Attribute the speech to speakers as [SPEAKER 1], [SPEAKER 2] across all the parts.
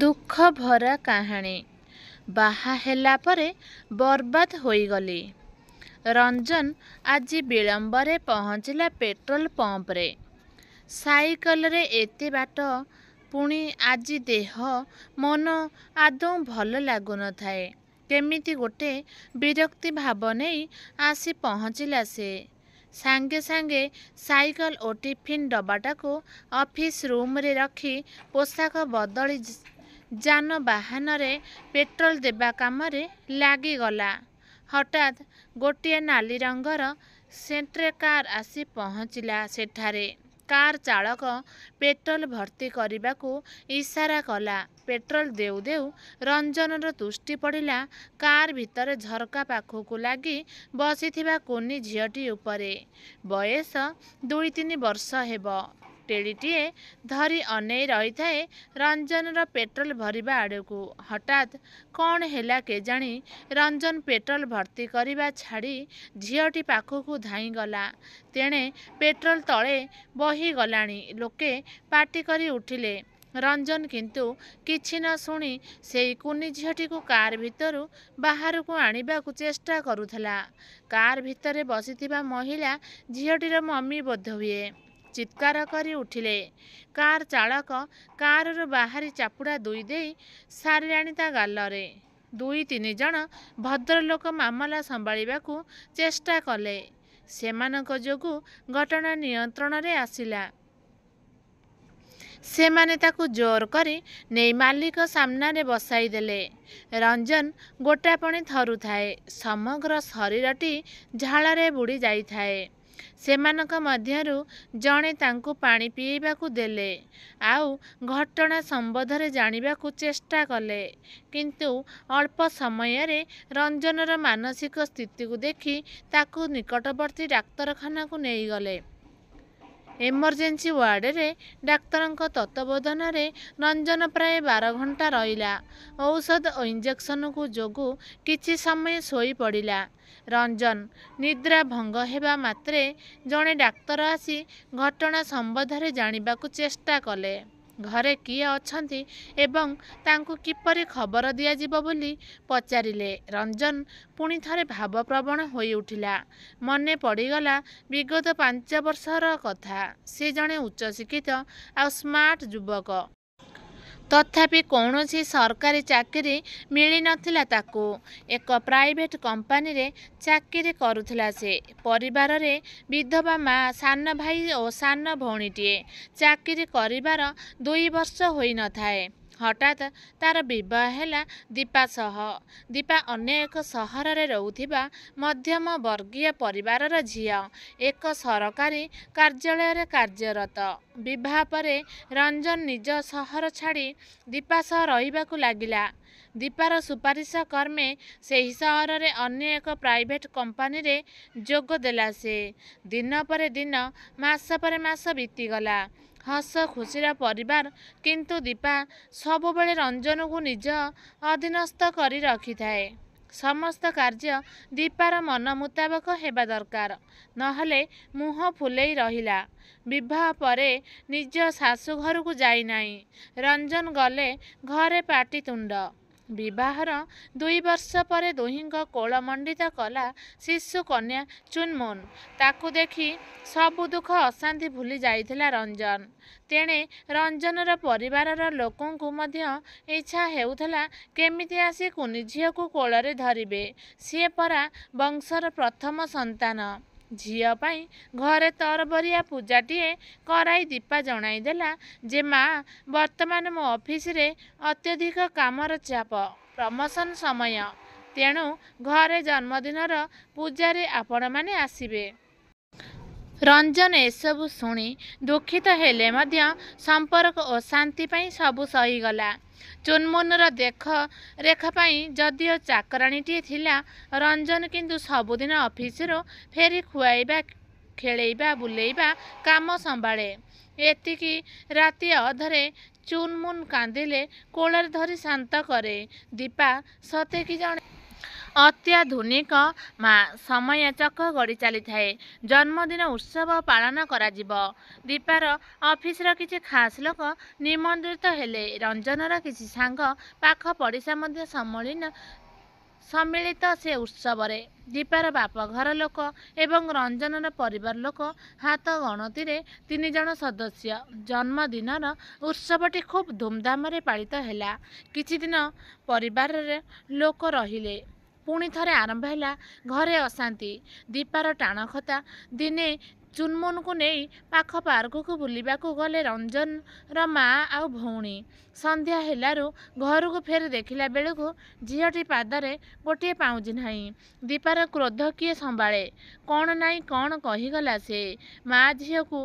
[SPEAKER 1] ଦୁଃଖ ଭରା କାହାଣୀ ବାହା ହେଲା ପରେ ବର୍ବାଦ ହୋଇଗଲି ରଞ୍ଜନ ଆଜି ବିଳମ୍ବରେ ପହଞ୍ଚିଲା ପେଟ୍ରୋଲ ପମ୍ପରେ ସାଇକେଲରେ ଏତେ ବାଟ ପୁଣି ଆଜି ଦେହ ମନ ଆଦୌ ଭଲ ଲାଗୁନଥାଏ କେମିତି ଗୋଟେ ବିରକ୍ତି ଭାବ ନେଇ ଆସି ପହଞ୍ଚିଲା ସେ ସାଙ୍ଗେ ସାଙ୍ଗେ ସାଇକେଲ ଓ ଟିଫିନ୍ ଡବାଟାକୁ ଅଫିସ୍ ରୁମ୍ରେ ରଖି ପୋଷାକ ବଦଳି ଯାନବାହାନରେ ପେଟ୍ରୋଲ ଦେବା କାମରେ ଲାଗିଗଲା ହଠାତ୍ ଗୋଟିଏ ନାଲି ରଙ୍ଗର ସେଣ୍ଟ୍ରେ କାର୍ ଆସି ପହଞ୍ଚିଲା ସେଠାରେ କାର୍ ଚାଳକ ପେଟ୍ରୋଲ ଭର୍ତ୍ତି କରିବାକୁ ଇସାରା କଲା ପେଟ୍ରୋଲ ଦେଉ ଦେଉ ରଞ୍ଜନର ତୁଷ୍ଟି ପଡ଼ିଲା କାର୍ ଭିତରେ ଝରକା ପାଖକୁ ଲାଗି ବସିଥିବା କୁନି ଝିଅଟି ଉପରେ ବୟସ ଦୁଇ ତିନି ବର୍ଷ ହେବ ଟେଳିଟିଏ ଧରି ଅନେଇ ରହିଥାଏ ରଞ୍ଜନର ପେଟ୍ରୋଲ ଭରିବା ଆଡ଼କୁ ହଠାତ୍ କ'ଣ ହେଲା କେଜାଣି ରଞ୍ଜନ ପେଟ୍ରୋଲ ଭର୍ତ୍ତି କରିବା ଛାଡ଼ି ଝିଅଟି ପାଖକୁ ଧାଇଁଗଲା ତେଣେ ପେଟ୍ରୋଲ ତଳେ ବହିଗଲାଣି ଲୋକେ ପାଟି କରି ଉଠିଲେ ରଞ୍ଜନ କିନ୍ତୁ କିଛି ନ ଶୁଣି ସେଇ କୁନି ଝିଅଟିକୁ କାର୍ ଭିତରୁ ବାହାରକୁ ଆଣିବାକୁ ଚେଷ୍ଟା କରୁଥିଲା କାର୍ ଭିତରେ ବସିଥିବା ମହିଳା ଝିଅଟିର ମମି ବୋଧ ହୁଏ ଚିତ୍କାର କରି ଉଠିଲେ କାର୍ ଚାଳକ କାର୍ରୁ ବାହାରି ଚାପୁଡ଼ା ଦୁଇ ଦେଇ ସାରିଲାଣି ତା ଗାଲରେ ଦୁଇ ତିନି ଜଣ ଭଦ୍ରଲୋକ ମାମଲା ସମ୍ଭାଳିବାକୁ ଚେଷ୍ଟା କଲେ ସେମାନଙ୍କ ଯୋଗୁଁ ଘଟଣା ନିୟନ୍ତ୍ରଣରେ ଆସିଲା ସେମାନେ ତାକୁ ଜୋର କରି ନେଇ ମାଲିକ ସାମ୍ନାରେ ବସାଇ ଦେଲେ ରଞ୍ଜନ ଗୋଟାପଣି ଥରୁଥାଏ ସମଗ୍ର ଶରୀରଟି ଝାଳରେ ବୁଡ଼ି ଯାଇଥାଏ ସେମାନଙ୍କ ମଧ୍ୟରୁ ଜଣେ ତାଙ୍କୁ ପାଣି ପିଇବାକୁ ଦେଲେ ଆଉ ଘଟଣା ସମ୍ବନ୍ଧରେ ଜାଣିବାକୁ ଚେଷ୍ଟା କଲେ କିନ୍ତୁ ଅଳ୍ପ ସମୟରେ ରଞ୍ଜନର ମାନସିକ ସ୍ଥିତିକୁ ଦେଖି ତାକୁ ନିକଟବର୍ତ୍ତୀ ଡାକ୍ତରଖାନାକୁ ନେଇଗଲେ ଏମର୍ଜେନ୍ସି ୱାର୍ଡ଼ରେ ଡାକ୍ତରଙ୍କ ତତ୍ତ୍ୱାବଧାନରେ ରଞ୍ଜନ ପ୍ରାୟ ବାର ଘଣ୍ଟା ରହିଲା ଔଷଧ ଓ ଇଞ୍ଜେକ୍ସନକୁ ଯୋଗୁଁ କିଛି ସମୟ ଶୋଇପଡ଼ିଲା ରଞ୍ଜନ ନିଦ୍ରା ଭଙ୍ଗ ହେବା ମାତ୍ରେ ଜଣେ ଡାକ୍ତର ଆସି ଘଟଣା ସମ୍ବନ୍ଧରେ ଜାଣିବାକୁ ଚେଷ୍ଟା କଲେ ଘରେ କିଏ ଅଛନ୍ତି ଏବଂ ତାଙ୍କୁ କିପରି ଖବର ଦିଆଯିବ ବୋଲି ପଚାରିଲେ ରଞ୍ଜନ ପୁଣି ଥରେ ଭାବପ୍ରବଣ ହୋଇଉଠିଲା ମନେ ପଡ଼ିଗଲା ବିଗତ ପାଞ୍ଚ ବର୍ଷର କଥା ସେ ଜଣେ ଉଚ୍ଚ ଶିକ୍ଷିତ ଆଉ ସ୍ମାର୍ଟ ଯୁବକ ତଥାପି କୌଣସି ସରକାରୀ ଚାକିରି ମିଳିନଥିଲା ତାକୁ ଏକ ପ୍ରାଇଭେଟ କମ୍ପାନୀରେ ଚାକିରି କରୁଥିଲା ସେ ପରିବାରରେ ବିଧବା ମା ସାନ ଭାଇ ଓ ସାନ ଭଉଣୀଟିଏ ଚାକିରି କରିବାର ଦୁଇ ବର୍ଷ ହୋଇନଥାଏ ହଠାତ୍ ତାର ବିବାହ ହେଲା ଦୀପା ସହ ଦୀପା ଅନ୍ୟ ଏକ ସହରରେ ରହୁଥିବା ମଧ୍ୟମ ବର୍ଗୀୟ ପରିବାରର ଝିଅ ଏକ ସରକାରୀ କାର୍ଯ୍ୟାଳୟରେ କାର୍ଯ୍ୟରତ ବିବାହ ପରେ ରଞ୍ଜନ ନିଜ ସହର ଛାଡ଼ି ଦୀପା ସହ ରହିବାକୁ ଲାଗିଲା ଦୀପାର ସୁପାରିଶ କର୍ମେ ସେହି ସହରରେ ଅନ୍ୟ ଏକ ପ୍ରାଇଭେଟ କମ୍ପାନୀରେ ଯୋଗ ଦେଲା ସେ ଦିନ ପରେ ଦିନ ମାସ ପରେ ମାସ ବିତିଗଲା ହସ ଖୁସିର ପରିବାର କିନ୍ତୁ ଦୀପା ସବୁବେଳେ ରଞ୍ଜନକୁ ନିଜ ଅଧୀନସ୍ଥ କରି ରଖିଥାଏ ସମସ୍ତ କାର୍ଯ୍ୟ ଦୀପାର ମନ ମୁତାବକ ହେବା ଦରକାର ନହେଲେ ମୁହଁ ଫୁଲେଇ ରହିଲା ବିବାହ ପରେ ନିଜ ଶାଶୁ ଘରକୁ ଯାଇନାହିଁ ରଞ୍ଜନ ଗଲେ ଘରେ ପାଟିତୁଣ୍ଡ बह दुई वर्ष पर दुही कोल मण्डित कला कन्या चुनमुन ता देखि सब दुःख अशान्ति भुली जाजन तेणे रञ्जन र परिवार लोक इच्छा केमिति आन् झिको कोल धरे सि परा वंश प्रथम सन्त ଝିଅ ପାଇଁ ଘରେ ତରବରିଆ ପୂଜାଟିଏ କରାଇ ଦୀପା ଜଣାଇଦେଲା ଯେ ମା' ବର୍ତ୍ତମାନ ମୋ ଅଫିସରେ ଅତ୍ୟଧିକ କାମର ଚାପ ପ୍ରମୋସନ୍ ସମୟ ତେଣୁ ଘରେ ଜନ୍ମଦିନର ପୂଜାରେ ଆପଣମାନେ ଆସିବେ ରଞ୍ଜନ ଏସବୁ ଶୁଣି ଦୁଃଖିତ ହେଲେ ମଧ୍ୟ ସମ୍ପର୍କ ଓ ଶାନ୍ତି ପାଇଁ ସବୁ ସହିଗଲା ଚୁନମୁନର ଦେଖ ରେଖ ପାଇଁ ଯଦିଓ ଚାକରାଣୀଟିଏ ଥିଲା ରଞ୍ଜନ କିନ୍ତୁ ସବୁଦିନ ଅଫିସରୁ ଫେରି ଖୁଆଇବା ଖେଳେଇବା ବୁଲେଇବା କାମ ସମ୍ଭାଳେ ଏତିକି ରାତି ଅଧରେ ଚୁନମୁନ କାନ୍ଦିଲେ କୋଳରେ ଧରି ଶାନ୍ତ କରେ ଦୀପା ସତେ କି ଜଣେ ଅତ୍ୟାଧୁନିକ ମା ସମୟ ଚକ ଗଡ଼ି ଚାଲିଥାଏ ଜନ୍ମଦିନ ଉତ୍ସବ ପାଳନ କରାଯିବ ଦୀପାର ଅଫିସର କିଛି ଖାସ୍ ଲୋକ ନିମନ୍ତ୍ରିତ ହେଲେ ରଞ୍ଜନର କିଛି ସାଙ୍ଗ ପାଖ ପଡ଼ିଶା ମଧ୍ୟ ସମ୍ମିଳିନ ସମ୍ମିଳିତ ସେ ଉତ୍ସବରେ ଦୀପାର ବାପ ଘର ଲୋକ ଏବଂ ରଞ୍ଜନର ପରିବାର ଲୋକ ହାତ ଗଣତିରେ ତିନି ଜଣ ସଦସ୍ୟ ଜନ୍ମଦିନର ଉତ୍ସବଟି ଖୁବ୍ ଧୁମ୍ଧାମରେ ପାଳିତ ହେଲା କିଛି ଦିନ ପରିବାରରେ ଲୋକ ରହିଲେ ପୁଣି ଥରେ ଆରମ୍ଭ ହେଲା ଘରେ ଅଶାନ୍ତି ଦୀପାର ଟାଣ ଖତା ଦିନେ ଚୁନମୁନକୁ ନେଇ ପାଖ ପାର୍କକୁ ବୁଲିବାକୁ ଗଲେ ରଞ୍ଜନର ମା ଆଉ ଭଉଣୀ ସନ୍ଧ୍ୟା ହେଲାରୁ ଘରକୁ ଫେରି ଦେଖିଲା ବେଳକୁ ଝିଅଟି ପାଦରେ ଗୋଟିଏ ପାଉଁଜି ନାହିଁ ଦୀପାର କ୍ରୋଧ କିଏ ସମ୍ଭାଳେ କ'ଣ ନାହିଁ କ'ଣ କହିଗଲା ସେ ମା ଝିଅକୁ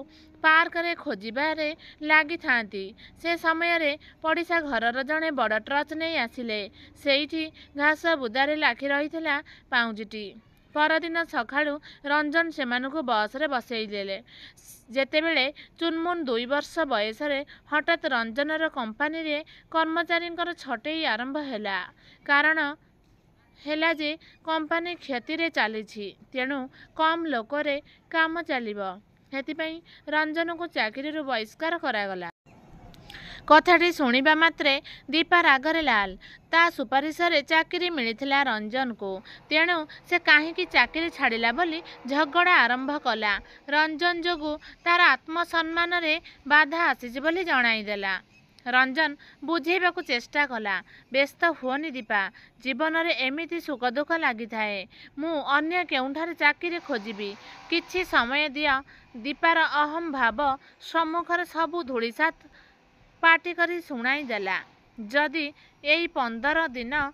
[SPEAKER 1] ପାର୍କରେ ଖୋଜିବାରେ ଲାଗିଥାନ୍ତି ସେ ସମୟରେ ପଡ଼ିଶା ଘରର ଜଣେ ବଡ଼ ଟ୍ରଚ୍ ନେଇ ଆସିଲେ ସେଇଠି ଘାସ ବୁଦାରେ ଲାଖି ରହିଥିଲା ପାଉଁଜିଟି ପରଦିନ ସକାଳୁ ରଞ୍ଜନ ସେମାନଙ୍କୁ ବସ୍ରେ ବସେଇ ଦେଲେ ଯେତେବେଳେ ଚୁନମୁନ ଦୁଇ ବର୍ଷ ବୟସରେ ହଠାତ୍ ରଞ୍ଜନର କମ୍ପାନୀରେ କର୍ମଚାରୀଙ୍କର ଛଟେଇ ଆରମ୍ଭ ହେଲା କାରଣ ହେଲା ଯେ କମ୍ପାନୀ କ୍ଷତିରେ ଚାଲିଛି ତେଣୁ କମ୍ ଲୋକରେ କାମ ଚାଲିବ ସେଥିପାଇଁ ରଞ୍ଜନକୁ ଚାକିରିରୁ ବହିଷ୍କାର କରାଗଲା କଥାଟି ଶୁଣିବା ମାତ୍ରେ ଦୀପା ରାଗରେ ଲାଲ ତା ସୁପାରିଶରେ ଚାକିରି ମିଳିଥିଲା ରଞ୍ଜନକୁ ତେଣୁ ସେ କାହିଁକି ଚାକିରି ଛାଡ଼ିଲା ବୋଲି ଝଗଡ଼ା ଆରମ୍ଭ କଲା ରଞ୍ଜନ ଯୋଗୁଁ ତାର ଆତ୍ମସମ୍ମାନରେ ବାଧା ଆସିଛି ବୋଲି ଜଣାଇଦେଲା ରଞ୍ଜନ ବୁଝେଇବାକୁ ଚେଷ୍ଟା କଲା ବ୍ୟସ୍ତ ହୁଅନି ଦୀପା ଜୀବନରେ ଏମିତି ସୁଖ ଦୁଃଖ ଲାଗିଥାଏ ମୁଁ ଅନ୍ୟ କେଉଁଠାରେ ଚାକିରି ଖୋଜିବି କିଛି ସମୟ ଦିଅ ଦୀପାର ଅହମ୍ ଭାବ ସମ୍ମୁଖରେ ସବୁ ଧୂଳିସାତ୍ ପାଟି କରି ଶୁଣାଇ ଦେଲା ଯଦି ଏଇ ପନ୍ଦର ଦିନ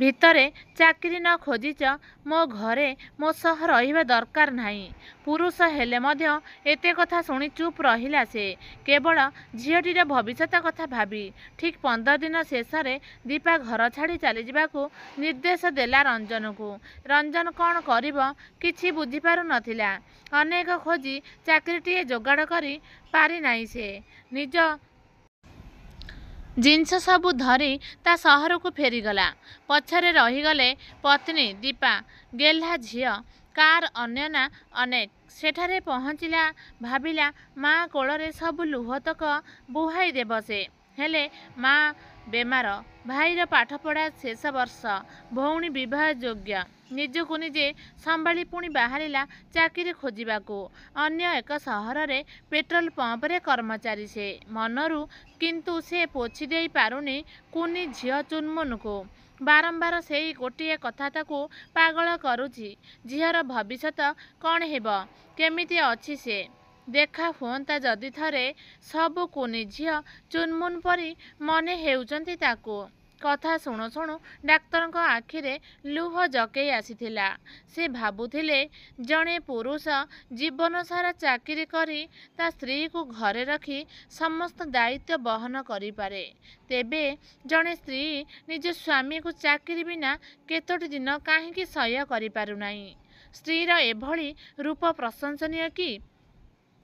[SPEAKER 1] ଭିତରେ ଚାକିରି ନ ଖୋଜିଛ ମୋ ଘରେ ମୋ ସହ ରହିବା ଦରକାର ନାହିଁ ପୁରୁଷ ହେଲେ ମଧ୍ୟ ଏତେ କଥା ଶୁଣି ଚୁପ୍ ରହିଲା ସେ କେବଳ ଝିଅଟିର ଭବିଷ୍ୟତ କଥା ଭାବି ଠିକ୍ ପନ୍ଦର ଦିନ ଶେଷରେ ଦୀପା ଘର ଛାଡ଼ି ଚାଲିଯିବାକୁ ନିର୍ଦ୍ଦେଶ ଦେଲା ରଞ୍ଜନକୁ ରଞ୍ଜନ କ'ଣ କରିବ କିଛି ବୁଝିପାରୁନଥିଲା ଅନେକ ଖୋଜି ଚାକିରିଟିଏ ଯୋଗାଡ଼ କରି ପାରିନାହିଁ ସେ ନିଜ ଜିନିଷ ସବୁ ଧରି ତା ସହରକୁ ଫେରିଗଲା ପଛରେ ରହିଗଲେ ପତ୍ନୀ ଦୀପା ଗେହ୍ଲା ଝିଅ କାର୍ ଅନ୍ୟନା ଅନେକ ସେଠାରେ ପହଞ୍ଚିଲା ଭାବିଲା ମାଆ କୋଳରେ ସବୁ ଲୁହତକ ବୁହାଇ ଦେବ ସେ ହେଲେ ମା ବେମାର ଭାଇର ପାଠପଢ଼ା ଶେଷ ବର୍ଷ ଭଉଣୀ ବିବାହ ଯୋଗ୍ୟ ନିଜକୁ ନିଜେ ସମ୍ଭାଳି ପୁଣି ବାହାରିଲା ଚାକିରି ଖୋଜିବାକୁ ଅନ୍ୟ ଏକ ସହରରେ ପେଟ୍ରୋଲ ପମ୍ପରେ କର୍ମଚାରୀ ସେ ମନରୁ କିନ୍ତୁ ସେ ପୋଛି ଦେଇପାରୁନି କୁନି ଝିଅ ଚୁନମୁନକୁ ବାରମ୍ବାର ସେଇ ଗୋଟିଏ କଥା ତାକୁ ପାଗଳ କରୁଛି ଝିଅର ଭବିଷ୍ୟତ କ'ଣ ହେବ କେମିତି ଅଛି ସେ ଦେଖା ହୁଅନ୍ତା ଯଦି ଥରେ ସବୁ କୁନି ଝିଅ ଚୁନମୁନ୍ ପରି ମନେ ହେଉଛନ୍ତି ତାକୁ କଥା ଶୁଣୁ ଶୁଣୁ ଡାକ୍ତରଙ୍କ ଆଖିରେ ଲୁହ ଜକେଇ ଆସିଥିଲା ସେ ଭାବୁଥିଲେ ଜଣେ ପୁରୁଷ ଜୀବନସାରା ଚାକିରି କରି ତା ସ୍ତ୍ରୀକୁ ଘରେ ରଖି ସମସ୍ତ ଦାୟିତ୍ୱ ବହନ କରିପାରେ ତେବେ ଜଣେ ସ୍ତ୍ରୀ ନିଜ ସ୍ୱାମୀକୁ ଚାକିରି ବିନା କେତୋଟି ଦିନ କାହିଁକି ସହ୍ୟ କରିପାରୁନାହିଁ ସ୍ତ୍ରୀର ଏଭଳି ରୂପ ପ୍ରଶଂସନୀୟ କି